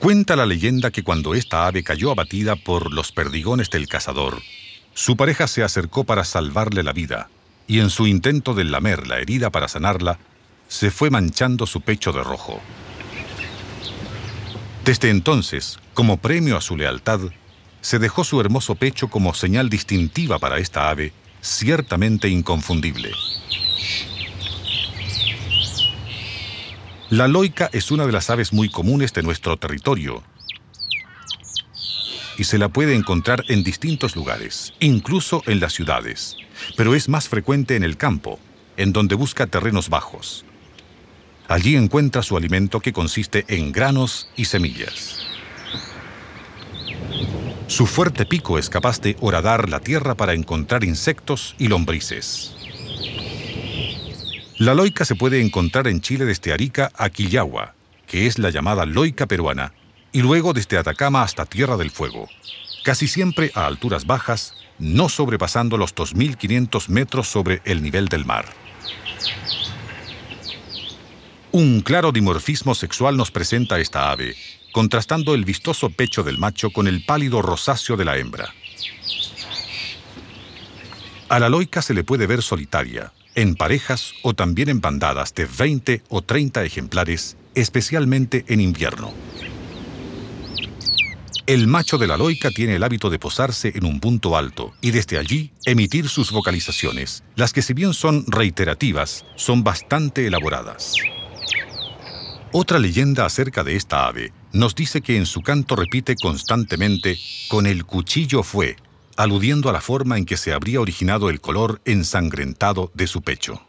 Cuenta la leyenda que cuando esta ave cayó abatida por los perdigones del cazador, su pareja se acercó para salvarle la vida y en su intento de lamer la herida para sanarla, se fue manchando su pecho de rojo. Desde entonces, como premio a su lealtad, se dejó su hermoso pecho como señal distintiva para esta ave, ciertamente inconfundible. La loica es una de las aves muy comunes de nuestro territorio y se la puede encontrar en distintos lugares, incluso en las ciudades, pero es más frecuente en el campo, en donde busca terrenos bajos. Allí encuentra su alimento que consiste en granos y semillas. Su fuerte pico es capaz de horadar la tierra para encontrar insectos y lombrices. La loica se puede encontrar en Chile desde Arica a Quillagua, que es la llamada loica peruana, y luego desde Atacama hasta Tierra del Fuego, casi siempre a alturas bajas, no sobrepasando los 2.500 metros sobre el nivel del mar. Un claro dimorfismo sexual nos presenta esta ave, contrastando el vistoso pecho del macho con el pálido rosáceo de la hembra. A la loica se le puede ver solitaria, en parejas o también en bandadas de 20 o 30 ejemplares, especialmente en invierno. El macho de la loica tiene el hábito de posarse en un punto alto y desde allí emitir sus vocalizaciones, las que si bien son reiterativas, son bastante elaboradas. Otra leyenda acerca de esta ave nos dice que en su canto repite constantemente con el cuchillo fue, aludiendo a la forma en que se habría originado el color ensangrentado de su pecho.